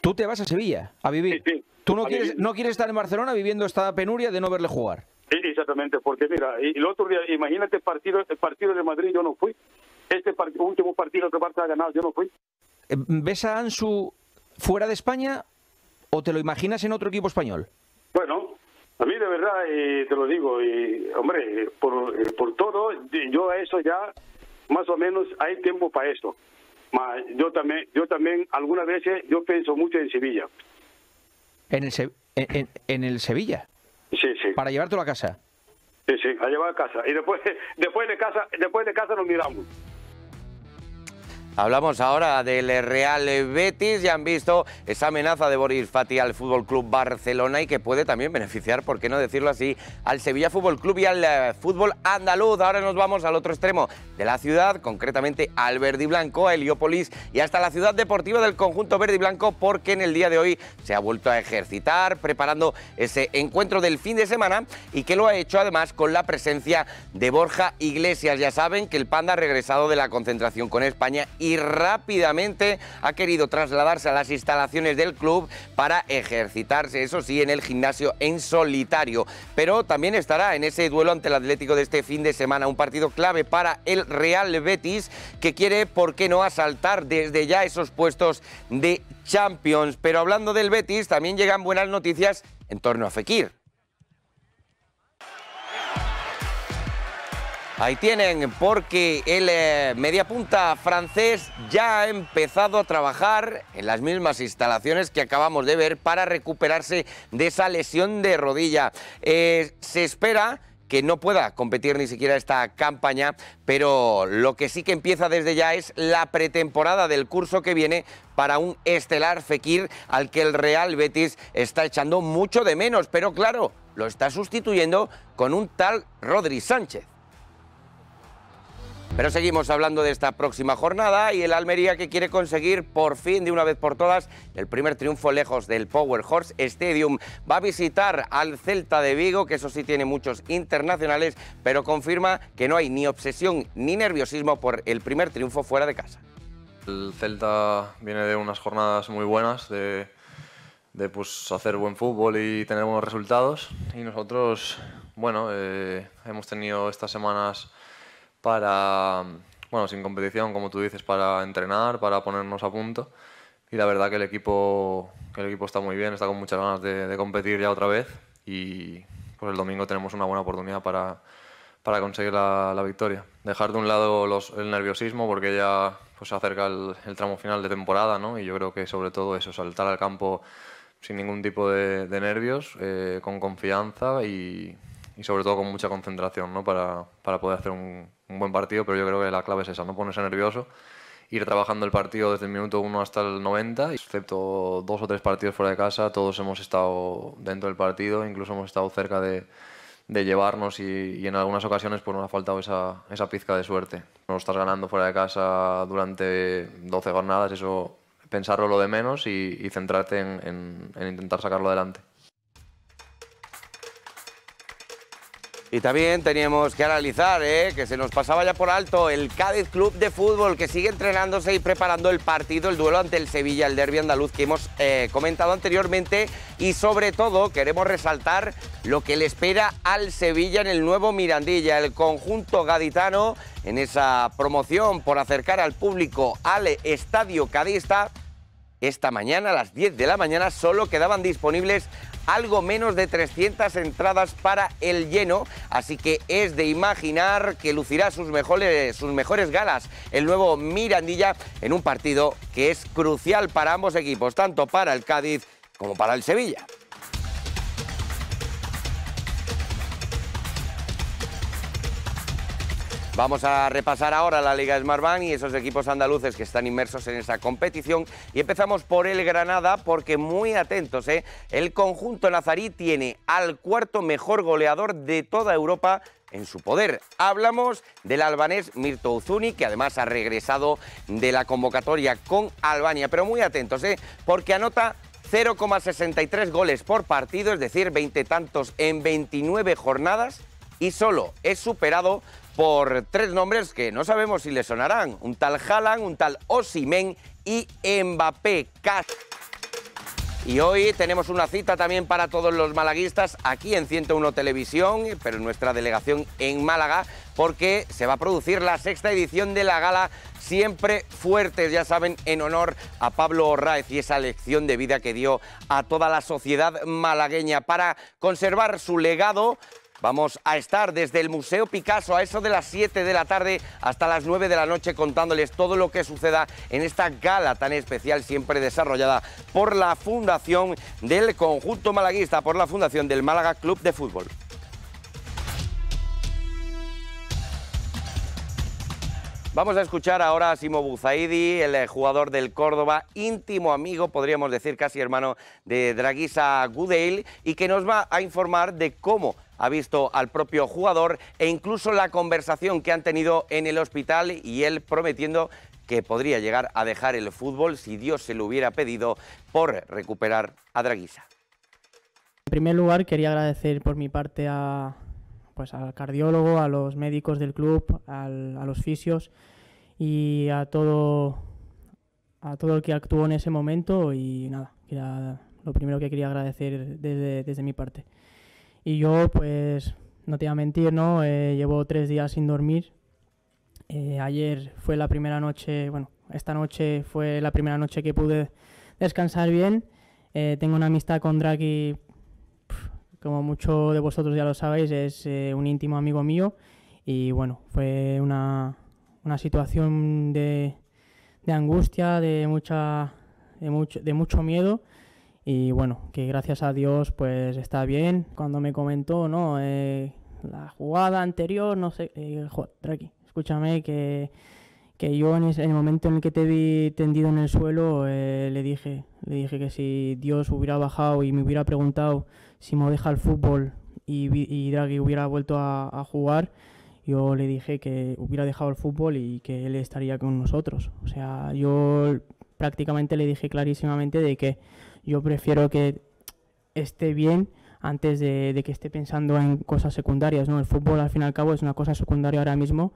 Tú te vas a Sevilla a vivir. Sí, sí, Tú no quieres, no quieres estar en Barcelona viviendo esta penuria de no verle jugar. Sí, exactamente, porque mira, el otro día, imagínate partido, el partido de Madrid, yo no fui este último partido que Barça ha ganado, yo no fui. Eh, ¿Ves a Ansu fuera de España o te lo imaginas en otro equipo español? Bueno, a mí de verdad, eh, te lo digo, y eh, hombre, por, todo, yo a eso ya, más o menos, hay tiempo para eso. yo también, yo también, algunas veces, yo pienso mucho en Sevilla. ¿En el, en, en, el Sevilla? Sí, sí. ¿Para llevártelo a casa? Sí, sí, a llevar a casa. Y después, [laughs] después, de, casa, después de casa nos miramos. Hablamos ahora del Real Betis. Ya han visto esa amenaza de Boris Fati al Fútbol Club Barcelona y que puede también beneficiar, por qué no decirlo así, al Sevilla Fútbol Club y al eh, fútbol andaluz. Ahora nos vamos al otro extremo de la ciudad, concretamente al Verdi Blanco, a Heliópolis y hasta la ciudad deportiva del conjunto Verde Blanco, porque en el día de hoy se ha vuelto a ejercitar, preparando ese encuentro del fin de semana y que lo ha hecho además con la presencia de Borja Iglesias. Ya saben que el Panda ha regresado de la concentración con España y rápidamente ha querido trasladarse a las instalaciones del club para ejercitarse, eso sí, en el gimnasio en solitario. Pero también estará en ese duelo ante el Atlético de este fin de semana, un partido clave para el Real Betis, que quiere, ¿por qué no?, asaltar desde ya esos puestos de Champions. Pero hablando del Betis, también llegan buenas noticias en torno a Fekir. Ahí tienen, porque el eh, mediapunta francés ya ha empezado a trabajar en las mismas instalaciones que acabamos de ver para recuperarse de esa lesión de rodilla. Eh, se espera que no pueda competir ni siquiera esta campaña, pero lo que sí que empieza desde ya es la pretemporada del curso que viene para un estelar Fekir al que el Real Betis está echando mucho de menos, pero claro, lo está sustituyendo con un tal Rodri Sánchez. Pero seguimos hablando de esta próxima jornada y el Almería que quiere conseguir por fin de una vez por todas el primer triunfo lejos del Power Horse Stadium. Va a visitar al Celta de Vigo, que eso sí tiene muchos internacionales, pero confirma que no hay ni obsesión ni nerviosismo por el primer triunfo fuera de casa. El Celta viene de unas jornadas muy buenas, de, pues, hacer buen fútbol y tener buenos resultados. Y nosotros, bueno, eh, hemos tenido estas semanas para, bueno, sin competición, como tú dices, para entrenar, para ponernos a punto. Y la verdad que el equipo, el equipo está muy bien, está con muchas ganas de, competir ya otra vez. Y pues el domingo tenemos una buena oportunidad para, para conseguir la, victoria. Dejar de un lado los, el nerviosismo porque ya pues, se acerca el, tramo final de temporada ¿no? y yo creo que sobre todo eso, saltar al campo sin ningún tipo de, nervios, eh, con confianza y, sobre todo con mucha concentración ¿no? para, para poder hacer un, un buen partido, pero yo creo que la clave es esa, no ponerse nervioso, ir trabajando el partido desde el minuto 1 hasta el 90, excepto dos o tres partidos fuera de casa, todos hemos estado dentro del partido, incluso hemos estado cerca de, llevarnos y, en algunas ocasiones pues, nos ha faltado esa, pizca de suerte. No estás ganando fuera de casa durante 12 jornadas, eso pensarlo lo de menos y, centrarte en intentar sacarlo adelante. Y también teníamos que analizar ¿eh? que se nos pasaba ya por alto el Cádiz Club de Fútbol, que sigue entrenándose y preparando el partido, el duelo ante el Sevilla, el Derby andaluz que hemos eh, comentado anteriormente. Y sobre todo queremos resaltar lo que le espera al Sevilla en el nuevo Mirandilla, el conjunto gaditano, en esa promoción por acercar al público al Estadio Cadista esta mañana a las 10 de la mañana solo quedaban disponibles algo menos de 300 entradas para el lleno, así que es de imaginar que lucirá sus mejores, sus mejores galas el nuevo Mirandilla en un partido que es crucial para ambos equipos, tanto para el Cádiz como para el Sevilla. Vamos a repasar ahora la Liga Smartbank y esos equipos andaluces que están inmersos en esa competición. Y empezamos por el Granada, porque muy atentos, ¿eh? el conjunto nazarí tiene al cuarto mejor goleador de toda Europa en su poder. Hablamos del albanés Mirto Uzuni, que además ha regresado de la convocatoria con Albania. Pero muy atentos, ¿eh? porque anota 0,63 goles por partido, es decir, 20 tantos en 29 jornadas y solo es superado por tres nombres que no sabemos si le sonarán. Un tal Jalan, un tal Osimen y Mbappé. Y hoy tenemos una cita también para todos los malaguistas aquí en 101 Televisión, pero en nuestra delegación en Málaga, porque se va a producir la sexta edición de la gala Siempre Fuertes, ya saben, en honor a Pablo Orraez y esa lección de vida que dio a toda la sociedad malagueña para conservar su legado Vamos a estar desde el Museo Picasso a eso de las 7 de la tarde hasta las 9 de la noche contándoles todo lo que suceda en esta gala tan especial siempre desarrollada por la Fundación del Conjunto Malaguista, por la Fundación del Málaga Club de Fútbol. Vamos a escuchar ahora a Simo Buzaidi, el eh, jugador del Córdoba, íntimo amigo, podríamos decir casi hermano de Draguisa Gudale, y que nos va a informar de cómo ha visto al propio jugador e incluso la conversación que han tenido en el hospital y él prometiendo que podría llegar a dejar el fútbol si Dios se lo hubiera pedido por recuperar a Draguisa. En primer lugar, quería agradecer por mi parte a, pues al cardiólogo, a los médicos del club, a los fisios y a todo, a todo el que actuó en ese momento y nada, lo primero que quería agradecer desde, mi parte. Y yo, pues, no te voy a mentir, ¿no? Eh, llevo tres días sin dormir. Eh, ayer fue la primera noche, bueno, esta noche fue la primera noche que pude descansar bien. Eh, tengo una amistad con Draghi como muchos de vosotros ya lo sabéis, es eh, un íntimo amigo mío y bueno, fue una, una situación de, de, angustia, de, mucha, de, mucho, de mucho miedo y bueno, que gracias a Dios pues está bien. Cuando me comentó, ¿no? Eh, la jugada anterior, no sé, eh, aquí, escúchame que, que yo en, el momento en el que te vi tendido en el suelo eh, le dije, le dije que si Dios hubiera bajado y me hubiera preguntado si me deja el fútbol y, y Draghi hubiera vuelto a, jugar, yo le dije que hubiera dejado el fútbol y que él estaría con nosotros. O sea, yo prácticamente le dije clarísimamente de que yo prefiero que esté bien antes de, que esté pensando en cosas secundarias. ¿no? El fútbol al fin y al cabo es una cosa secundaria ahora mismo.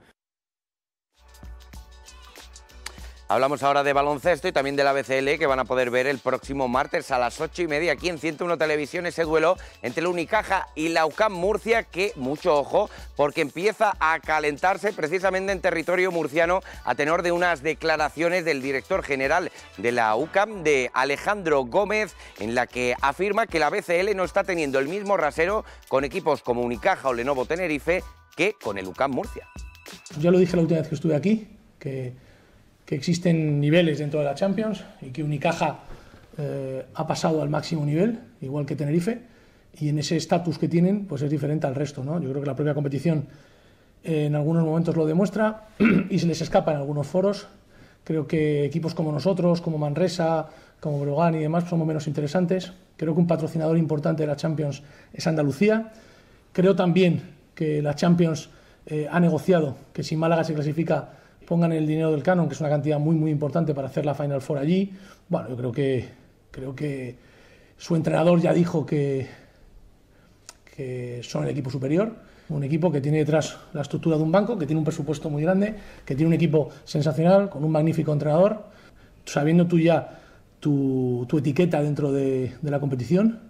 Hablamos ahora de baloncesto y también de la BCL que van a poder ver el próximo martes a las 8 y media aquí en 101 Televisión ese duelo entre la Unicaja y la UCAM Murcia que mucho ojo porque empieza a calentarse precisamente en territorio murciano a tenor de unas declaraciones del director general de la UCAM de Alejandro Gómez en la que afirma que la BCL no está teniendo el mismo rasero con equipos como Unicaja o Lenovo Tenerife que con el UCAM Murcia. Yo lo dije la última vez que estuve aquí que que existen niveles dentro de la Champions y que Unicaja eh, ha pasado al máximo nivel, igual que Tenerife, y en ese estatus que tienen, pues es diferente al resto, ¿no? Yo creo que la propia competición eh, en algunos momentos lo demuestra [clears throat] y se les escapa en algunos foros. Creo que equipos como nosotros, como Manresa, como Brogan y demás, somos menos interesantes. Creo que un patrocinador importante de la Champions es Andalucía. Creo también que la Champions eh, ha negociado que si Málaga se clasifica pongan el dinero del canon, que es una cantidad muy, muy importante para hacer la Final Four allí. Bueno, yo creo que, creo que su entrenador ya dijo que, que son el equipo superior. Un equipo que tiene detrás la estructura de un banco, que tiene un presupuesto muy grande, que tiene un equipo sensacional, con un magnífico entrenador. Sabiendo tú ya tu, tu etiqueta dentro de, de la competición,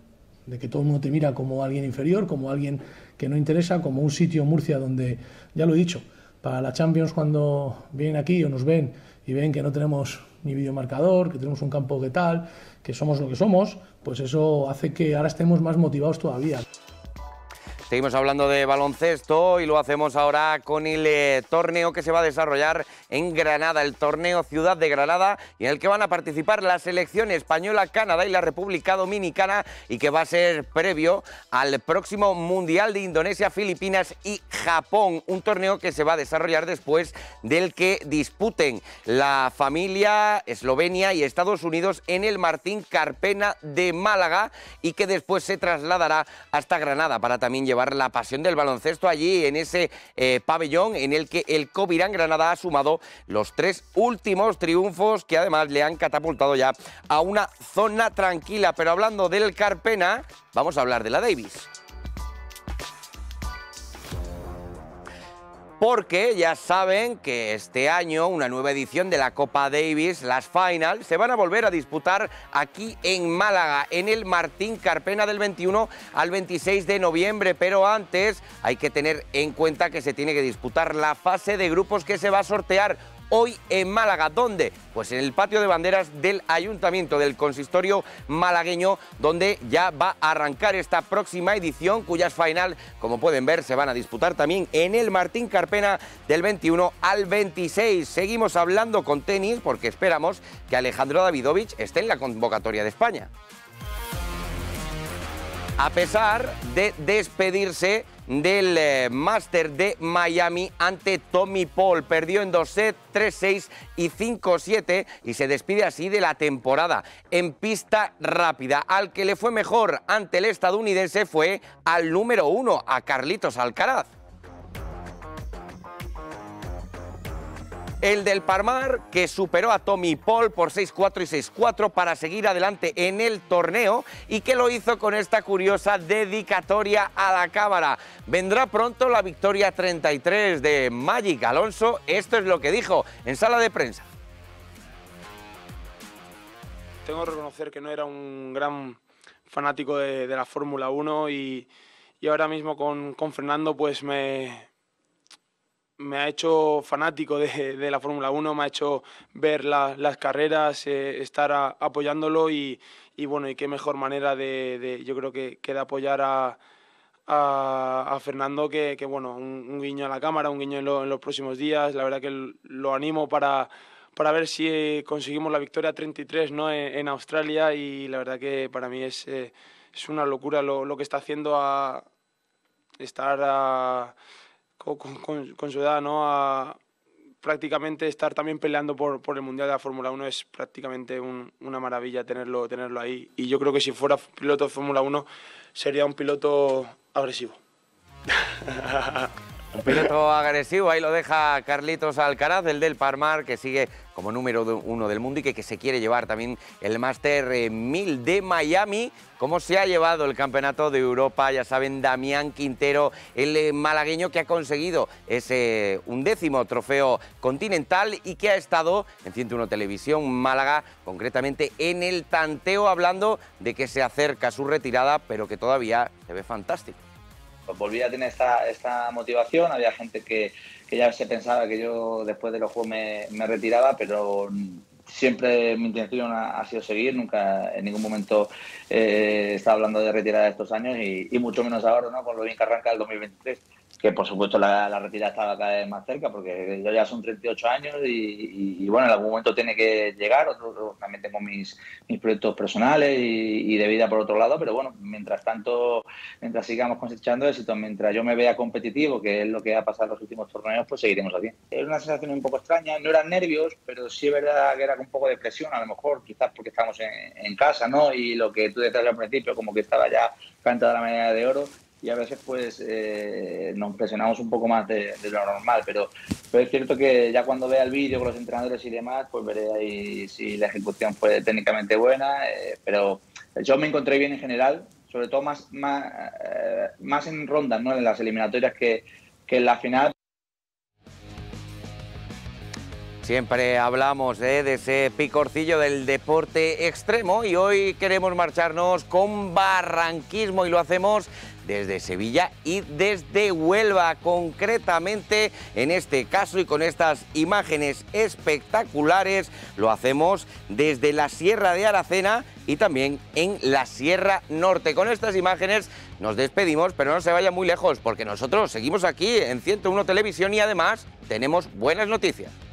de que todo el mundo te mira como alguien inferior, como alguien que no interesa, como un sitio Murcia donde, ya lo he dicho, para la Champions cuando vienen aquí o nos ven y ven que no tenemos ni videomarcador, que tenemos un campo de tal, que somos lo que somos, pues eso hace que ahora estemos más motivados todavía. Seguimos hablando de baloncesto y lo hacemos ahora con el torneo que se va a desarrollar en Granada, el torneo Ciudad de Granada, y en el que van a participar la selección española, Canadá y la República Dominicana, y que va a ser previo al próximo Mundial de Indonesia, Filipinas y Japón, un torneo que se va a desarrollar después del que disputen la familia Eslovenia y Estados Unidos en el Martín Carpena de Málaga y que después se trasladará hasta Granada para también llevar la pasión del baloncesto allí en ese eh, pabellón en el que el Covirán Granada ha sumado los tres últimos triunfos que además le han catapultado ya a una zona tranquila. Pero hablando del Carpena, vamos a hablar de la Davis. porque ya saben que este año una nueva edición de la Copa Davis, las Finals, se van a volver a disputar aquí en Málaga, en el Martín Carpena del 21 al 26 de noviembre, pero antes hay que tener en cuenta que se tiene que disputar la fase de grupos que se va a sortear hoy en Málaga. ¿Dónde? Pues en el patio de banderas del Ayuntamiento del Consistorio malagueño, donde ya va a arrancar esta próxima edición, cuyas final, como pueden ver, se van a disputar también en el Martín Carpena del 21 al 26. Seguimos hablando con tenis porque esperamos que Alejandro Davidovich esté en la convocatoria de España. A pesar de despedirse del eh, Master de Miami ante Tommy Paul. Perdió en 2-set, 3-6 y 5-7 y se despide así de la temporada en pista rápida. Al que le fue mejor ante el estadounidense fue al número uno, a Carlitos Alcaraz. El del Parmar, que superó a Tommy Paul por 6-4 y 6-4 para seguir adelante en el torneo y que lo hizo con esta curiosa dedicatoria a la cámara. Vendrá pronto la victoria 33 de Magic Alonso. Esto es lo que dijo en sala de prensa. Tengo que reconocer que no era un gran fanático de, la Fórmula 1 y, ahora mismo con, con Fernando pues me, me ha hecho fanático de, de la Fórmula 1, me ha hecho ver las carreras, eh, estar apoyándolo y, bueno, y qué mejor manera de, yo creo que, apoyar a, Fernando que, bueno, un, guiño a la cámara, un guiño en, los próximos días, la verdad que lo animo para, para ver si eh, conseguimos la victoria 33 ¿no? en, Australia y la verdad que para mí es, eh, es una locura lo, lo, que está haciendo a estar con, su edad, prácticamente estar también peleando por, el Mundial de la Fórmula 1 es prácticamente una maravilla tenerlo, tenerlo ahí. Y yo creo que si fuera piloto de Fórmula 1 sería un piloto agresivo. [laughs] Un piloto agresivo, ahí lo deja Carlitos Alcaraz, el del Parmar, que sigue como número uno del mundo y que, se quiere llevar también el Master 1000 eh, de Miami. ¿Cómo se ha llevado el Campeonato de Europa? Ya saben, Damián Quintero, el eh, malagueño que ha conseguido ese eh, undécimo trofeo continental y que ha estado en 101 Televisión Málaga, concretamente en el tanteo, hablando de que se acerca su retirada, pero que todavía se ve fantástico. Pues volví a tener esta, motivación, había gente que, ya se pensaba que yo después de los juegos me retiraba, pero siempre mi intención ha, sido seguir, nunca en ningún momento eh, estaba hablando de retirada estos años y, mucho menos ahora, ¿no? Con lo bien que arranca el 2023, que por supuesto la, retirada estaba cada vez más cerca porque yo ya son 38 años y, bueno, en algún momento tiene que llegar, también tengo mis, mis proyectos personales y, de vida por otro lado, pero bueno, mientras tanto, mientras sigamos cosechando éxito, mientras yo me vea competitivo, que es lo que ha pasado en los últimos torneos, pues seguiremos así. Es una sensación un poco extraña, no eran nervios, pero sí es verdad que era un poco de presión, a lo mejor, quizás porque estamos en, casa, ¿no? Y lo que tú decías al principio, como que estaba ya cantada la medalla de oro, y a veces pues eh, nos presionamos un poco más de, lo normal, pero, es cierto que ya cuando vea el vídeo con los entrenadores y demás, pues veré ahí si la ejecución fue técnicamente buena, eh, pero yo me encontré bien en general, sobre todo más, más, eh, más en rondas, ¿no? en las eliminatorias que, que en la final, Siempre hablamos de ese picorcillo del deporte extremo y hoy queremos marcharnos con barranquismo y lo hacemos desde Sevilla y desde Huelva, concretamente en este caso y con estas imágenes espectaculares, lo hacemos desde la Sierra de Aracena y también en la Sierra Norte. Con estas imágenes nos despedimos, pero no se vayan muy lejos porque nosotros seguimos aquí en 101 Televisión y además tenemos buenas noticias.